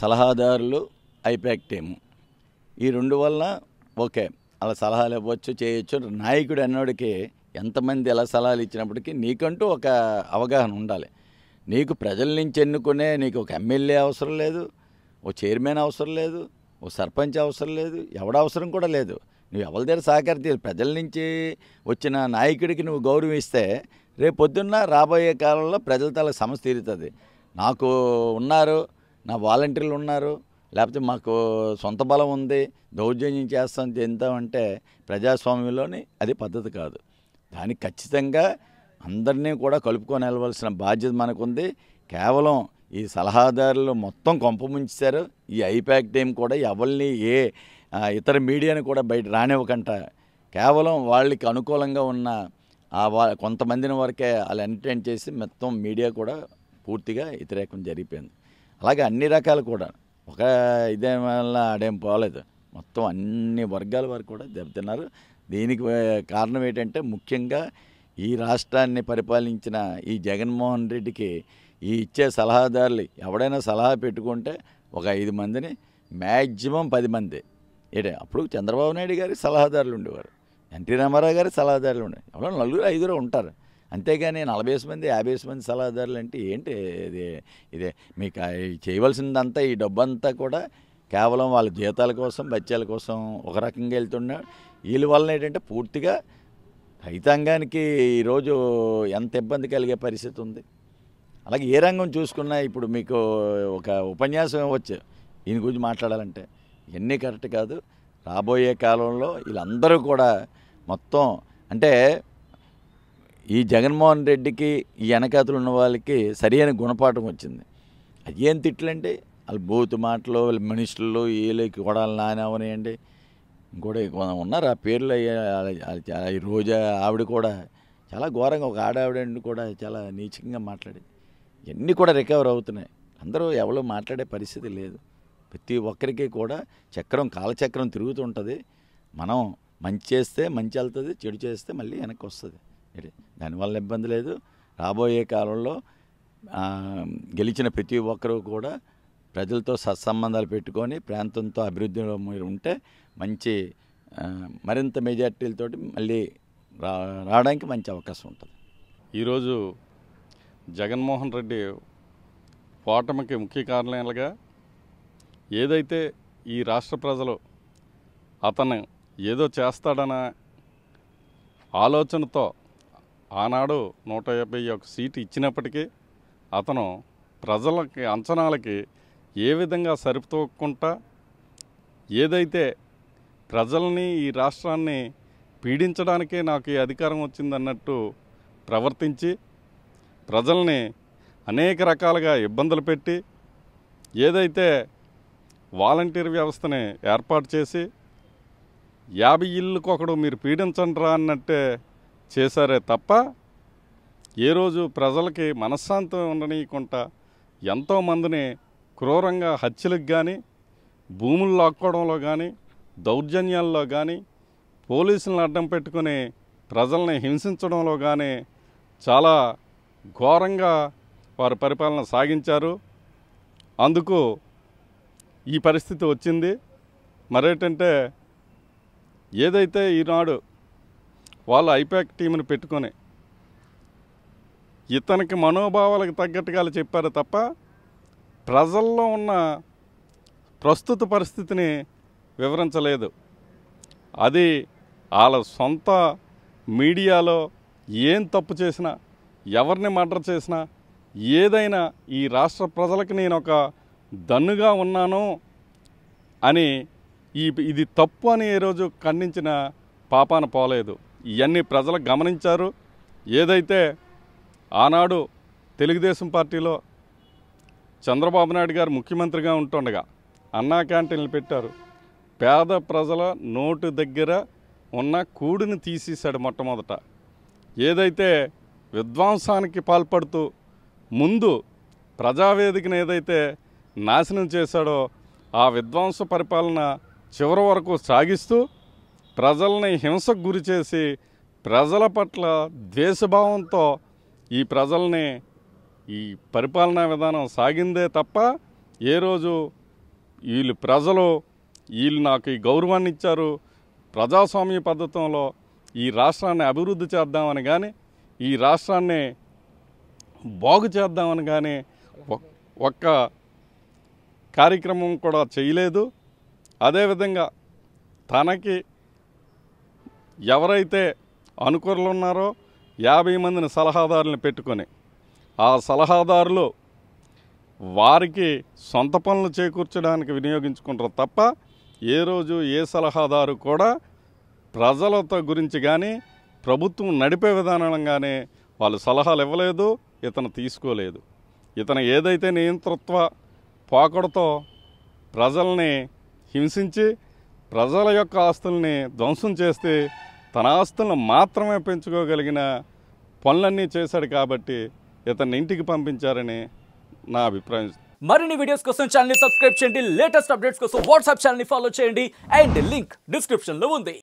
సలహాదారులు I-PAC team ఈ రెండు వల్ల ఓకే అలా సలహాలు ఇవ్వచ్చు చేయొచ్చు నాయకుడు అన్నోడికి ఎంతమంది ఎలా సలహాలు ఇచ్చినప్పటికీ నీకంటూ ఒక అవగాహన ఉండాలి నీకు ప్రజల నుంచి ఎన్నుకునే నీకు ఒక ఎమ్మెల్యే అవసరం లేదు ఓ చైర్మన్ అవసరం లేదు ఓ సర్పంచ్ అవసరం లేదు ఎవడ అవసరం కూడా లేదు నువ్వు ఎవరి దగ్గర సహకరితే ప్రజల నుంచి వచ్చిన నాయకుడికి నువ్వు గౌరవిస్తే రేపు పొద్దున్న రాబోయే కాలంలో ప్రజల తల సమస్య తీరుతుంది నాకు ఉన్నారు నా వాలంటీర్లు ఉన్నారు లేకపోతే మాకు సొంత బలం ఉంది దౌర్జన్యం చేస్తాం చెందామంటే ప్రజాస్వామ్యంలోని అది పద్ధతి కాదు దానికి ఖచ్చితంగా అందరినీ కూడా కలుపుకొని వెళ్ళవలసిన బాధ్యత మనకుంది కేవలం ఈ సలహాదారులు మొత్తం కొంపముంచారు ఈ ఐపాక్ టీం కూడా ఎవరిని ఏ ఇతర మీడియాని కూడా బయట రానివ్వకంట కేవలం వాళ్ళకి అనుకూలంగా ఉన్న ఆ కొంతమందిని వరకే వాళ్ళు ఎంటర్టైన్ చేసి మొత్తం మీడియా కూడా పూర్తిగా వ్యతిరేకం జరిగిపోయింది అలాగే అన్ని రకాలు కూడా ఒక ఇదే వల్ల ఆడేం పోలేదు మొత్తం అన్ని వర్గాల వారు కూడా దెబ్బతిన్నారు దీనికి కారణం ఏంటంటే ముఖ్యంగా ఈ రాష్ట్రాన్ని పరిపాలించిన ఈ జగన్మోహన్ రెడ్డికి ఈ ఇచ్చే సలహాదారులు ఎవడైనా సలహా పెట్టుకుంటే ఒక ఐదు మందిని మ్యాక్సిమం పది మంది ఏటే అప్పుడు చంద్రబాబు నాయుడు గారి సలహాదారులు ఉండేవారు ఎన్టీ రామారావు గారి సలహాదారులు ఉండేవారు ఎవరో నలుగురు ఐదుగురు ఉంటారు అంతేగాని నలభై మంది యాభై మంది సలహాదారులు అంటే ఏంటి ఇది ఇదే మీకు చేయవలసిందంతా ఈ డబ్బు అంతా కూడా కేవలం వాళ్ళ జీతాల కోసం బత్యాల కోసం ఒక రకంగా వెళ్తున్నాడు వీళ్ళ వలన ఏంటంటే పూర్తిగా రైతాంగానికి ఈరోజు ఎంత ఇబ్బంది కలిగే పరిస్థితి ఉంది అలాగే ఏ రంగం చూసుకున్నా ఇప్పుడు మీకు ఒక ఉపన్యాసం ఇవ్వచ్చు దీని గురించి మాట్లాడాలంటే ఇవన్నీ కరెక్ట్ కాదు రాబోయే కాలంలో వీళ్ళందరూ కూడా మొత్తం అంటే ఈ జగన్మోహన్ రెడ్డికి ఈ వెనకాతలు ఉన్న వాళ్ళకి సరైన గుణపాఠం వచ్చింది అది ఏం తిట్లంటే వాళ్ళు బోతు మాటలు వాళ్ళ మనుషులు వీళ్ళకి కొడాలి నానవనియండి ఇంకోటి ఉన్నారు ఆ పేర్లు రోజా ఆవిడ కూడా చాలా ఘోరంగా ఒక ఆడావిడని కూడా చాలా నీచంగా మాట్లాడి ఇవన్నీ కూడా రికవర్ అవుతున్నాయి అందరూ ఎవరో మాట్లాడే పరిస్థితి లేదు ప్రతి ఒక్కరికి కూడా చక్రం కాలచక్రం తిరుగుతుంటుంది మనం మంచి చేస్తే మంచి వెళ్తుంది చెడు చేస్తే మళ్ళీ వెనక్కి వస్తుంది దానివల్ల ఇబ్బంది లేదు రాబోయే కాలంలో గెలిచిన ప్రతి ఒక్కరూ కూడా ప్రజలతో సత్సంబంధాలు పెట్టుకొని ప్రాంతంతో అభివృద్ధిలో మీరు ఉంటే మంచి మరింత మెజార్టీలతో మళ్ళీ రా రావడానికి మంచి అవకాశం ఉంటుంది ఈరోజు జగన్మోహన్ రెడ్డి ఓటమికి ముఖ్య కారణాలుగా ఏదైతే ఈ రాష్ట్ర ప్రజలు అతను ఏదో చేస్తాడన్న ఆలోచనతో ఆనాడు నూట యాభై ఒక సీటు ఇచ్చినప్పటికీ అతను ప్రజలకి అంచనాలకి ఏ విధంగా సరిపోకుండా ఏదైతే ప్రజల్ని ఈ రాష్ట్రాన్ని పీడించడానికే నాకు ఈ అధికారం వచ్చిందన్నట్టు ప్రవర్తించి ప్రజల్ని అనేక రకాలుగా ఇబ్బందులు పెట్టి ఏదైతే వాలంటీర్ వ్యవస్థని ఏర్పాటు చేసి యాభై ఇళ్ళకొకడు మీరు పీడించండి రా అన్నట్టే చేశారే తప్ప ఏ రోజు ప్రజలకి మనశ్శాంతి ఉండనీయకుండా ఎంతోమందిని క్రూరంగా హత్యలకు కానీ భూములు లాక్కోవడంలో కానీ దౌర్జన్యాల్లో కానీ పోలీసులను అడ్డం పెట్టుకుని ప్రజల్ని హింసించడంలో కానీ చాలా ఘోరంగా వారు పరిపాలన సాగించారు అందుకు ఈ పరిస్థితి వచ్చింది మరేటంటే ఏదైతే ఈనాడు వాళ్ళు ఐపాక్ టీంని పెట్టుకొని ఇతనికి మనోభావాలకు తగ్గట్టుగా చెప్పారు తప్ప ప్రజల్లో ఉన్న ప్రస్తుత పరిస్థితిని వివరించలేదు అది వాళ్ళ సొంత మీడియాలో ఏం తప్పు చేసినా ఎవరిని మర్డర్ చేసినా ఏదైనా ఈ రాష్ట్ర ప్రజలకు నేను ఒక దన్నుగా ఉన్నాను అని ఈ ఇది తప్పు అని ఈరోజు ఖండించిన పాపాన పోలేదు ఇవన్నీ ప్రజలు గమనించారు ఏదైతే ఆనాడు తెలుగుదేశం పార్టీలో చంద్రబాబు నాయుడు గారు ముఖ్యమంత్రిగా ఉంటుండగా అన్నా క్యాంటీన్లు పెట్టారు పేద ప్రజల నోటు దగ్గర ఉన్న కూడిని తీసేశాడు మొట్టమొదట ఏదైతే విధ్వంసానికి పాల్పడుతూ ముందు ప్రజావేదికను ఏదైతే నాశనం చేశాడో ఆ విధ్వంస పరిపాలన చివరి వరకు సాగిస్తూ ప్రజల్ని హింసకు గురి చేసి ప్రజల పట్ల ద్వేషభావంతో ఈ ప్రజల్ని ఈ పరిపాలనా విధానం సాగిందే తప్ప ఏ రోజు వీళ్ళు ప్రజలు వీళ్ళు నాకు ఈ గౌరవాన్ని ఇచ్చారు ప్రజాస్వామ్య పద్ధతంలో ఈ రాష్ట్రాన్ని అభివృద్ధి చేద్దామని కానీ ఈ రాష్ట్రాన్ని బాగు చేద్దామని కానీ ఒక్క కార్యక్రమం కూడా చేయలేదు అదేవిధంగా తనకి ఎవరైతే అనుకూలలు ఉన్నారో యాభై మందిని సలహాదారులను పెట్టుకొని ఆ సలహాదారులు వారికి సొంత పనులు చేకూర్చడానికి వినియోగించుకుంటారు తప్ప ఏ రోజు ఏ సలహాదారు కూడా ప్రజలతో గురించి కానీ ప్రభుత్వం నడిపే విధానంగానే వాళ్ళు సలహాలు ఇవ్వలేదు ఇతను తీసుకోలేదు ఇతను ఏదైతే నియంతృత్వ పోకడతో ప్రజల్ని హింసించి ప్రజల యొక్క ఆస్తుల్ని ధ్వంసం చేస్తే తన ఆస్తులను మాత్రమే పెంచుకోగలిగిన పనులన్నీ చేశాడు కాబట్టి ఇతన్ని ఇంటికి పంపించారని నా అభిప్రాయం మరిన్ని వీడియోస్ కోసం ఛానల్ సబ్స్క్రైబ్ చేయండి లేటెస్ట్ అప్డేట్స్ కోసం వాట్సాప్ ఛానల్ని ఫాలో చేయండి అండ్ లింక్ డిస్క్రిప్షన్లో ఉంది